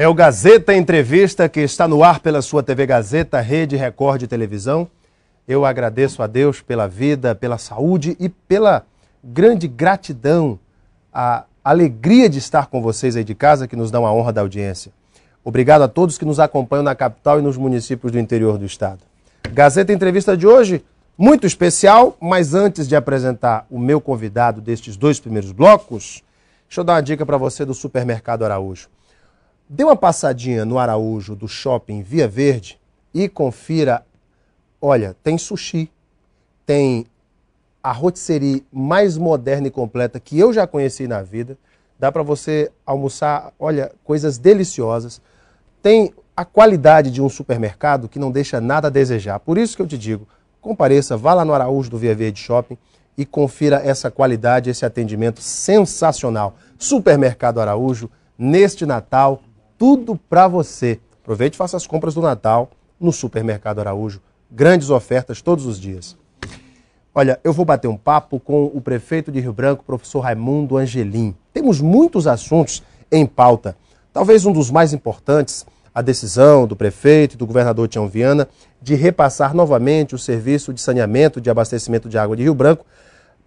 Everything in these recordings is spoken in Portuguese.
É o Gazeta Entrevista que está no ar pela sua TV Gazeta, Rede Record Televisão. Eu agradeço a Deus pela vida, pela saúde e pela grande gratidão, a alegria de estar com vocês aí de casa que nos dão a honra da audiência. Obrigado a todos que nos acompanham na capital e nos municípios do interior do estado. Gazeta Entrevista de hoje, muito especial, mas antes de apresentar o meu convidado destes dois primeiros blocos, deixa eu dar uma dica para você do Supermercado Araújo. Dê uma passadinha no Araújo do Shopping Via Verde e confira. Olha, tem sushi, tem a rotisserie mais moderna e completa que eu já conheci na vida. Dá para você almoçar, olha, coisas deliciosas. Tem a qualidade de um supermercado que não deixa nada a desejar. Por isso que eu te digo, compareça, vá lá no Araújo do Via Verde Shopping e confira essa qualidade, esse atendimento sensacional. Supermercado Araújo, neste Natal, tudo para você. Aproveite e faça as compras do Natal no Supermercado Araújo. Grandes ofertas todos os dias. Olha, eu vou bater um papo com o prefeito de Rio Branco, professor Raimundo Angelim. Temos muitos assuntos em pauta. Talvez um dos mais importantes, a decisão do prefeito e do governador Tião Viana de repassar novamente o serviço de saneamento de abastecimento de água de Rio Branco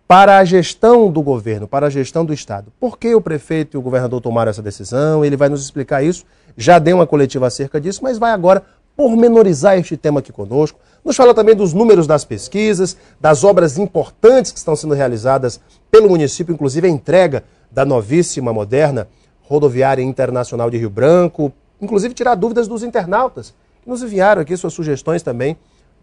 para a gestão do governo, para a gestão do Estado. Por que o prefeito e o governador tomaram essa decisão? Ele vai nos explicar isso. Já deu uma coletiva acerca disso, mas vai agora pormenorizar este tema aqui conosco. Nos fala também dos números das pesquisas, das obras importantes que estão sendo realizadas pelo município, inclusive a entrega da novíssima, moderna rodoviária internacional de Rio Branco, inclusive tirar dúvidas dos internautas que nos enviaram aqui suas sugestões também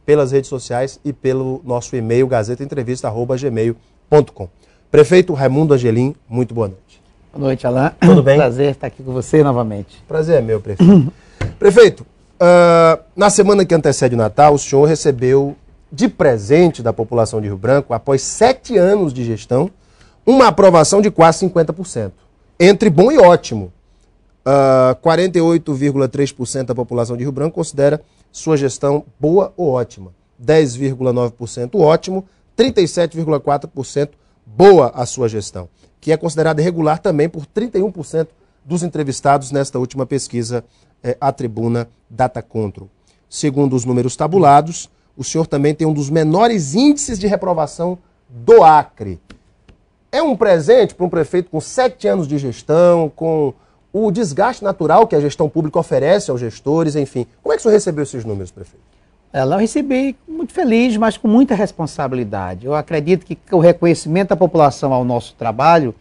pelas redes sociais e pelo nosso e-mail gazetaentrevista@gmail.com. Prefeito Raimundo Angelim, muito boa noite. Boa noite, Alain. Tudo bem? Prazer estar aqui com você novamente. Prazer é meu, prefeito. prefeito, uh, na semana que antecede o Natal, o senhor recebeu de presente da população de Rio Branco, após sete anos de gestão, uma aprovação de quase 50%. Entre bom e ótimo. Uh, ah, 48,3% da população de Rio Branco considera sua gestão boa ou ótima. 10,9% ótimo, 37,4% boa a sua gestão, que é considerada regular também por 31% dos entrevistados nesta última pesquisa eh, à tribuna Data Control. Segundo os números tabulados, o senhor também tem um dos menores índices de reprovação do Acre. É um presente para um prefeito com sete anos de gestão, com o desgaste natural que a gestão pública oferece aos gestores, enfim. Como é que o senhor recebeu esses números, prefeito? Ela é, eu recebi muito feliz, mas com muita responsabilidade. Eu acredito que o reconhecimento da população ao nosso trabalho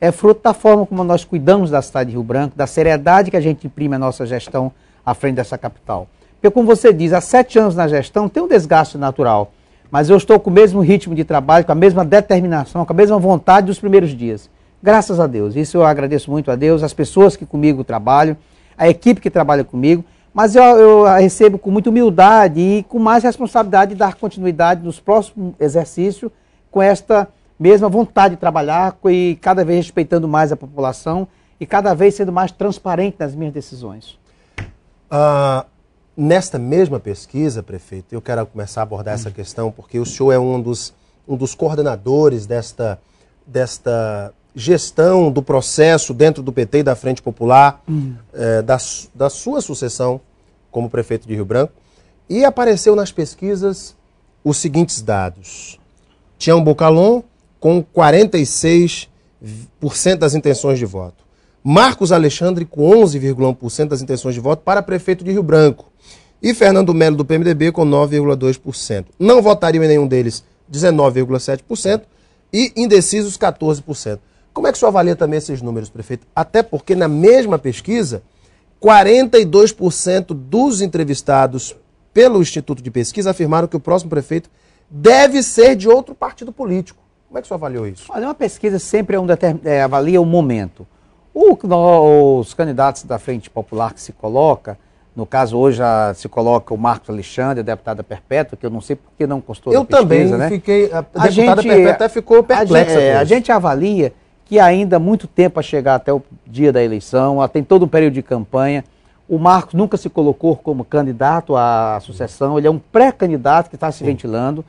é fruto da forma como nós cuidamos da cidade de Rio Branco, da seriedade que a gente imprime a nossa gestão à frente dessa capital. Porque, como você diz, há sete anos na gestão tem um desgaste natural, mas eu estou com o mesmo ritmo de trabalho, com a mesma determinação, com a mesma vontade dos primeiros dias. Graças a Deus. Isso eu agradeço muito a Deus, as pessoas que comigo trabalham, a equipe que trabalha comigo. Mas eu, eu recebo com muita humildade e com mais responsabilidade de dar continuidade nos próximos exercícios com esta mesma vontade de trabalhar e cada vez respeitando mais a população e cada vez sendo mais transparente nas minhas decisões. Ah, nesta mesma pesquisa, prefeito, eu quero começar a abordar essa hum. questão porque o senhor é um dos, um dos coordenadores desta, desta gestão do processo dentro do PT e da Frente Popular, hum. é, da, da sua sucessão como prefeito de Rio Branco. E apareceu nas pesquisas os seguintes dados. Tião Bocalon com 46% das intenções de voto. Marcos Alexandre com 11,1% das intenções de voto para prefeito de Rio Branco. E Fernando Melo do PMDB com 9,2%. Não votariam em nenhum deles 19,7% e indecisos 14%. Como é que o senhor avalia também esses números, prefeito? Até porque na mesma pesquisa, 42% dos entrevistados pelo Instituto de Pesquisa afirmaram que o próximo prefeito deve ser de outro partido político. Como é que o senhor avaliou isso? Olha, uma pesquisa sempre é um determin... é, avalia o um momento. O, no, os candidatos da Frente Popular que se coloca, no caso hoje a, se coloca o Marcos Alexandre, deputada perpétua, que eu não sei por que não constou Eu também pesquisa, né? fiquei, a, a deputada gente, perpétua até ficou perplexa. É, a, é, a gente avalia que ainda há muito tempo a chegar até o dia da eleição, tem todo um período de campanha. O Marcos nunca se colocou como candidato à sucessão, ele é um pré-candidato que está se ventilando.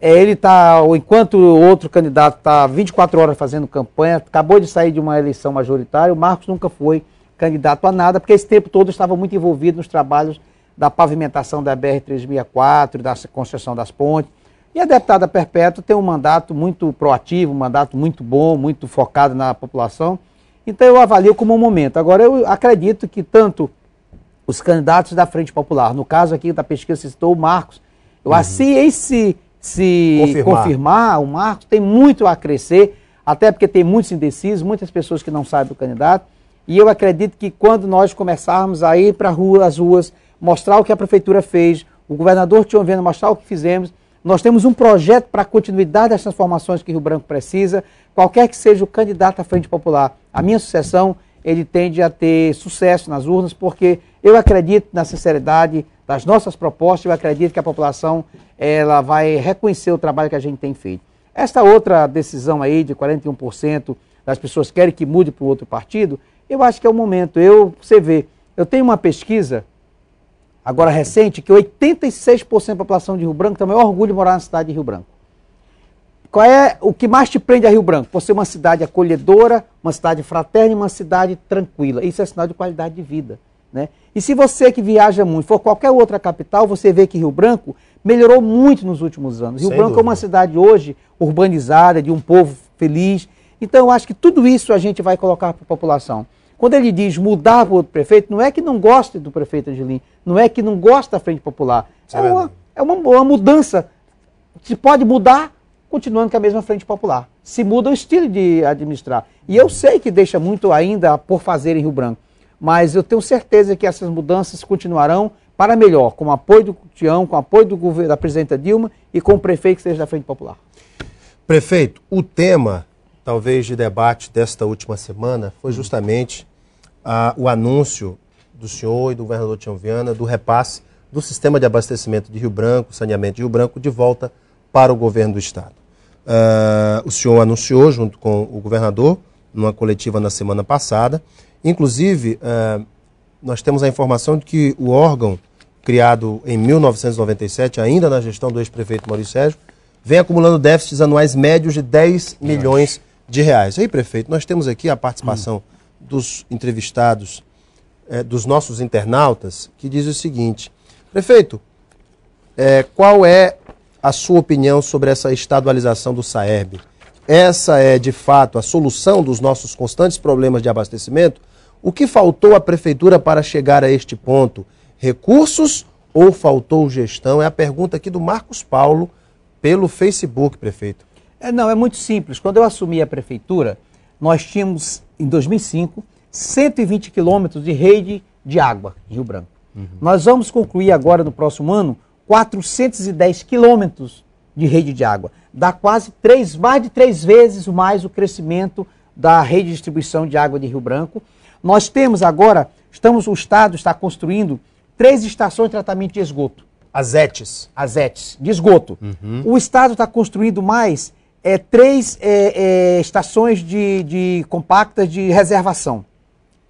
É, ele está, enquanto o outro candidato está 24 horas fazendo campanha, acabou de sair de uma eleição majoritária, o Marcos nunca foi candidato a nada, porque esse tempo todo estava muito envolvido nos trabalhos da pavimentação da BR-364, da concessão das pontes. E a deputada Perpétua tem um mandato muito proativo, um mandato muito bom, muito focado na população. Então eu avalio como um momento. Agora, eu acredito que tanto os candidatos da Frente Popular, no caso aqui da pesquisa, citou o Marcos, eu uhum. assim, se, se confirmar. confirmar, o Marcos tem muito a crescer, até porque tem muitos indecisos, muitas pessoas que não sabem do candidato. E eu acredito que quando nós começarmos a ir para rua, as ruas, mostrar o que a prefeitura fez, o governador Tião Vendo mostrar o que fizemos, nós temos um projeto para a continuidade das transformações que Rio Branco precisa, qualquer que seja o candidato à Frente Popular. A minha sucessão, ele tende a ter sucesso nas urnas, porque eu acredito na sinceridade das nossas propostas, eu acredito que a população ela vai reconhecer o trabalho que a gente tem feito. Esta outra decisão aí de 41% das pessoas querem que mude para o outro partido, eu acho que é o momento. Eu, você vê, eu tenho uma pesquisa agora recente, que 86% da população de Rio Branco também é orgulho de morar na cidade de Rio Branco. Qual é o que mais te prende a Rio Branco? Por ser uma cidade acolhedora, uma cidade fraterna e uma cidade tranquila. Isso é sinal de qualidade de vida. Né? E se você que viaja muito for qualquer outra capital, você vê que Rio Branco melhorou muito nos últimos anos. Rio Sem Branco dúvida. é uma cidade hoje urbanizada, de um povo feliz. Então, eu acho que tudo isso a gente vai colocar para a população. Quando ele diz mudar para outro prefeito, não é que não goste do prefeito Angelim, não é que não gosta da Frente Popular. É, é, uma, é uma, uma, mudança. Se pode mudar continuando com a mesma Frente Popular. Se muda o estilo de administrar. E eu sei que deixa muito ainda por fazer em Rio Branco, mas eu tenho certeza que essas mudanças continuarão para melhor, com o apoio do Tião, com o apoio do governo, da presidenta Dilma e com o prefeito que seja da Frente Popular. Prefeito, o tema talvez de debate desta última semana foi hum. justamente o anúncio do senhor e do governador Tião Viana do repasse do sistema de abastecimento de Rio Branco, saneamento de Rio Branco, de volta para o governo do Estado. Ah, o senhor anunciou, junto com o governador, numa coletiva na semana passada. Inclusive, ah, nós temos a informação de que o órgão criado em 1997, ainda na gestão do ex-prefeito Maurício Sérgio, vem acumulando déficits anuais médios de 10 milhões de reais. Aí, prefeito, nós temos aqui a participação hum. dos entrevistados, é, dos nossos internautas, que diz o seguinte: prefeito, é, qual é a sua opinião sobre essa estadualização do Saerb? Essa é, de fato, a solução dos nossos constantes problemas de abastecimento? O que faltou à prefeitura para chegar a este ponto? Recursos ou faltou gestão? É a pergunta aqui do Marcos Paulo pelo Facebook, prefeito. É, não, é muito simples. Quando eu assumi a prefeitura, nós tínhamos, em 2005, 120 quilômetros de rede de água em Rio Branco. Uhum. Nós vamos concluir agora, no próximo ano, 410 quilômetros de rede de água. Dá quase três, mais de três vezes mais o crescimento da rede de distribuição de água de Rio Branco. Nós temos agora, estamos, o Estado está construindo três estações de tratamento de esgoto. Azetes. Azetes, de esgoto. Uhum. O Estado está construindo mais é, três é, é, estações de, de, compactas de reservação,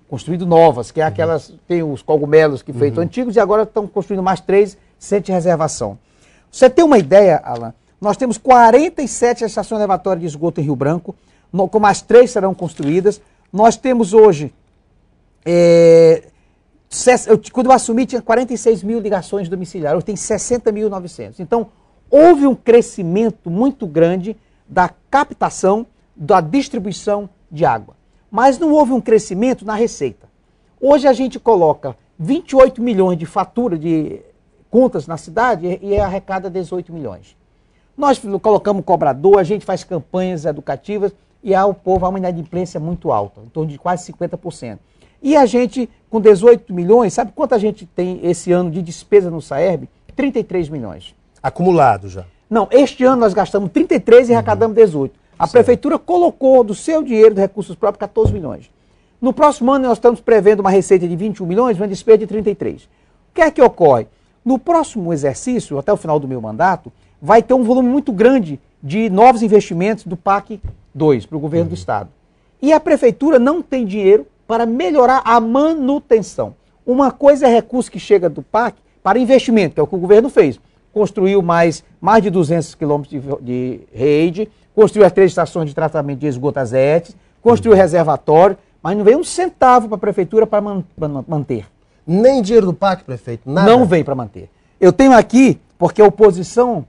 construído novas, que é aquelas, uhum. tem os cogumelos que feito uhum. antigos e agora estão construindo mais três centros de reservação. Você tem uma ideia, Alan? Nós temos 47 estações elevatórias de esgoto em Rio Branco, no, mais três serão construídas. Nós temos hoje, é, eu, quando eu assumi, tinha 46 mil ligações domiciliares, hoje tem 60.900. Então, houve um crescimento muito grande da captação, da distribuição de água. Mas não houve um crescimento na receita. Hoje a gente coloca 28 milhões de fatura de contas na cidade e é arrecada 18 milhões. Nós colocamos cobrador, a gente faz campanhas educativas e há o povo, há uma inadimplência muito alta, em torno de quase 50%. E a gente, com 18 milhões, sabe quanto a gente tem esse ano de despesa no Saerb? 33 milhões. Acumulado já. Não, este ano nós gastamos 33 e uhum. arrecadamos 18. A certo. prefeitura colocou do seu dinheiro, dos recursos próprios, 14 milhões. No próximo ano nós estamos prevendo uma receita de 21 milhões, uma despesa de 33. O que é que ocorre? No próximo exercício, até o final do meu mandato, vai ter um volume muito grande de novos investimentos do PAC 2 para o governo uhum. do estado. E a prefeitura não tem dinheiro para melhorar a manutenção. Uma coisa é recurso que chega do PAC para investimento, que é o que o governo fez construiu mais, mais de 200 quilômetros de, de, rede, construiu as três estações de tratamento de esgoto azéticos, construiu uhum. reservatório, mas não veio um centavo para a prefeitura para man, manter. Nem dinheiro do PAC, prefeito? Nada. Não veio para manter. Eu tenho aqui, porque a oposição,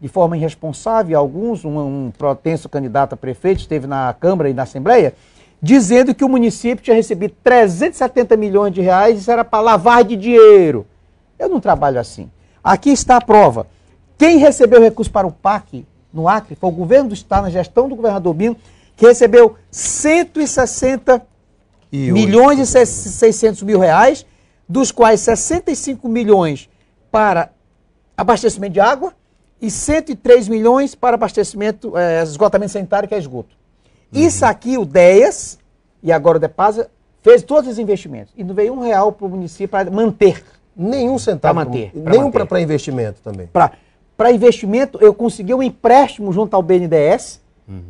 de forma irresponsável, alguns, um, um protenso candidato a prefeito, esteve na Câmara e na Assembleia, dizendo que o município tinha recebido 370 milhões de reais, isso era para lavar de dinheiro. Eu não trabalho assim. Aqui está a prova. Quem recebeu recurso para o PAC no Acre foi o governo do Estado, na gestão do governador Bino, que recebeu 160 e milhões e 600 mil reais, dos quais 65 milhões para abastecimento de água e 103 milhões para abastecimento, é, esgotamento sanitário, que é esgoto. Uhum. Isso aqui, o DEAS, e agora o DEPASA, fez todos os investimentos. E não veio um real para o município para manter. Nenhum centavo. Para manter. Pra nenhum para investimento também. Para investimento, eu consegui um empréstimo junto ao BNDES, uhum.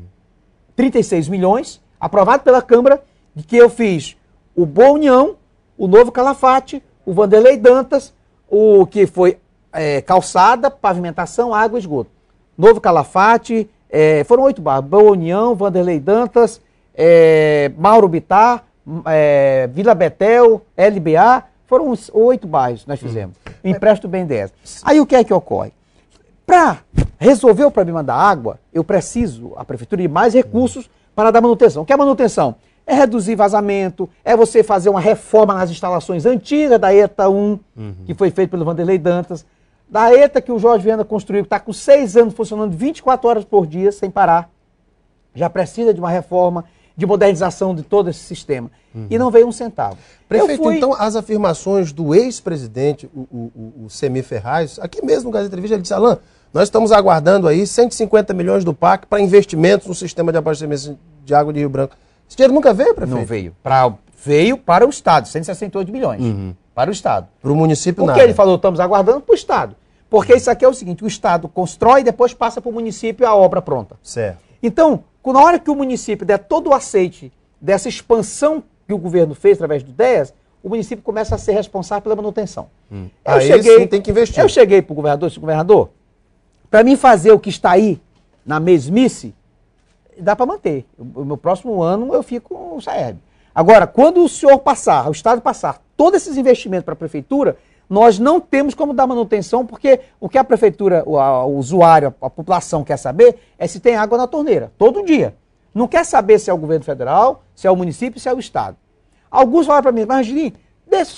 36 milhões, aprovado pela Câmara, de que eu fiz o Boa União, o Novo Calafate, o Vanderlei Dantas, o que foi é, calçada, pavimentação, água e esgoto. Novo Calafate, é, foram oito bairros, Boa União, Vanderlei Dantas, é, Mauro Bitar, é, Vila Betel, LBA, foram uns oito bairros nós hum. fizemos. Uhum. bem 10. Aí o que é que ocorre? Para resolver o problema da água, eu preciso, a prefeitura, de mais recursos para dar manutenção. O que é manutenção? É reduzir vazamento, é você fazer uma reforma nas instalações antigas da ETA 1, uhum. que foi feito pelo Vanderlei Dantas, da ETA que o Jorge Viana construiu, que está com seis anos funcionando 24 horas por dia, sem parar. Já precisa de uma reforma de modernização de todo esse sistema. Uhum. E não veio um centavo. Prefeito, fui... então as afirmações do ex-presidente, o, o, o Semi Ferraz, aqui mesmo no Gazeta Entrevista, ele disse, Alain, nós estamos aguardando aí 150 milhões do PAC para investimentos no sistema de abastecimento de água de Rio Branco. Esse dinheiro nunca veio, prefeito? Não veio. Pra, veio para o Estado, 168 milhões. Uhum. Para o Estado. Para o município, não. nada. Porque ele falou, estamos aguardando para o Estado. Porque isso aqui é o seguinte, o Estado constrói e depois passa para o município a obra pronta. Certo. Então, na hora que o município der todo o aceite dessa expansão que o governo fez através do DEAS, o município começa a ser responsável pela manutenção. Hum. Eu aí cheguei, sim tem que investir. Eu cheguei para o governador, disse, governador, para mim fazer o que está aí na mesmice, dá para manter. O meu próximo ano eu fico com o Saeb. Agora, quando o senhor passar, o Estado passar todos esses investimentos para a prefeitura, nós não temos como dar manutenção, porque o que a prefeitura, o, a, o usuário, a, a população quer saber é se tem água na torneira, todo dia. Não quer saber se é o governo federal, se é o município, se é o estado. Alguns falaram para mim, mas Angelim,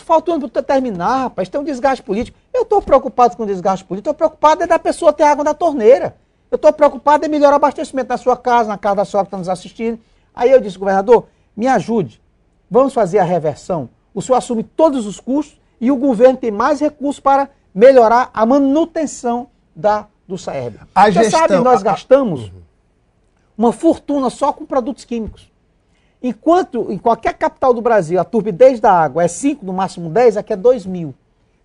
faltando para terminar, rapaz, tem um desgaste político. Eu estou preocupado com o desgaste político, estou preocupado é da pessoa ter água na torneira. Eu estou preocupado em é melhorar o abastecimento na sua casa, na casa da senhora que está nos assistindo. Aí eu disse, governador, me ajude, vamos fazer a reversão. O senhor assume todos os custos e o governo tem mais recursos para melhorar a manutenção da, do saeb A Você gestão, sabe, nós a... gastamos uhum. uma fortuna só com produtos químicos. Enquanto em qualquer capital do Brasil a turbidez da água é 5, no máximo 10, aqui é 2 mil.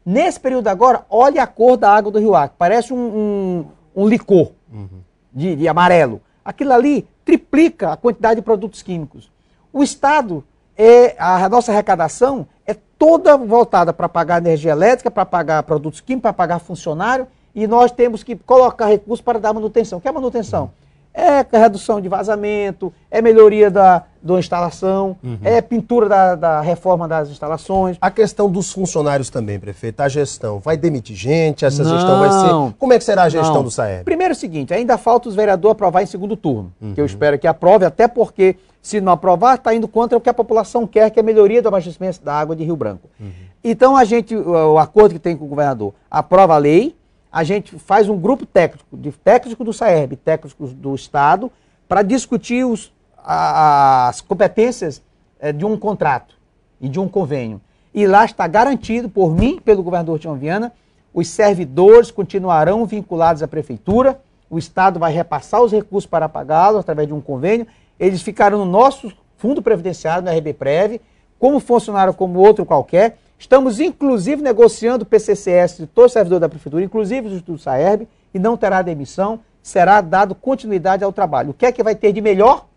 Nesse período agora, olha a cor da água do Rio Acre. Parece um, um, um licor uhum. de, de amarelo. Aquilo ali triplica a quantidade de produtos químicos. O Estado, é, a nossa arrecadação é toda voltada para pagar energia elétrica, para pagar produtos químicos, para pagar funcionário, e nós temos que colocar recursos para dar manutenção. O que é manutenção? É redução de vazamento, é melhoria da, da instalação, uhum. é pintura da, da, reforma das instalações. A questão dos funcionários também, prefeito, a gestão. Vai demitir gente? Essa não, gestão vai ser. Como é que será a gestão não. do Saeb? Primeiro é o seguinte: ainda falta os vereadores aprovar em segundo turno, uhum. que eu uhum. espero que aprove, até porque se não aprovar, está indo contra o que a população quer, que é a melhoria do abastecimento da água de Rio Branco. Uhum. Então a gente, o acordo que tem com o governador, aprova a lei a gente faz um grupo técnico, de técnico do SAERB, técnicos do Estado, para discutir os, a, as competências é, de um contrato e de um convênio. E lá está garantido, por mim, pelo governador Tião Viana, os servidores continuarão vinculados à prefeitura, o Estado vai repassar os recursos para pagá-los através de um convênio, eles ficarão no nosso fundo previdenciário, no RBPREV, como funcionário como outro qualquer, Estamos, inclusive, negociando o PCCS de todo servidor da Prefeitura, inclusive do Instituto Saerb, e não terá demissão, será dado continuidade ao trabalho. O que é que vai ter de melhor?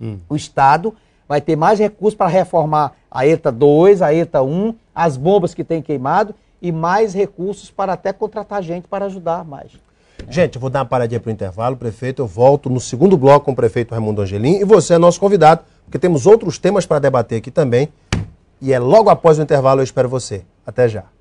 Hum. O Estado vai ter mais recursos para reformar a ETA 2, a ETA 1, as bombas que tem queimado e mais recursos para até contratar gente para ajudar mais. Gente, eu vou dar uma paradinha para o intervalo, prefeito. Eu volto no segundo bloco com o prefeito Raimundo Angelim e você é nosso convidado, porque temos outros temas para debater aqui também e é logo após o intervalo eu espero você. Até já.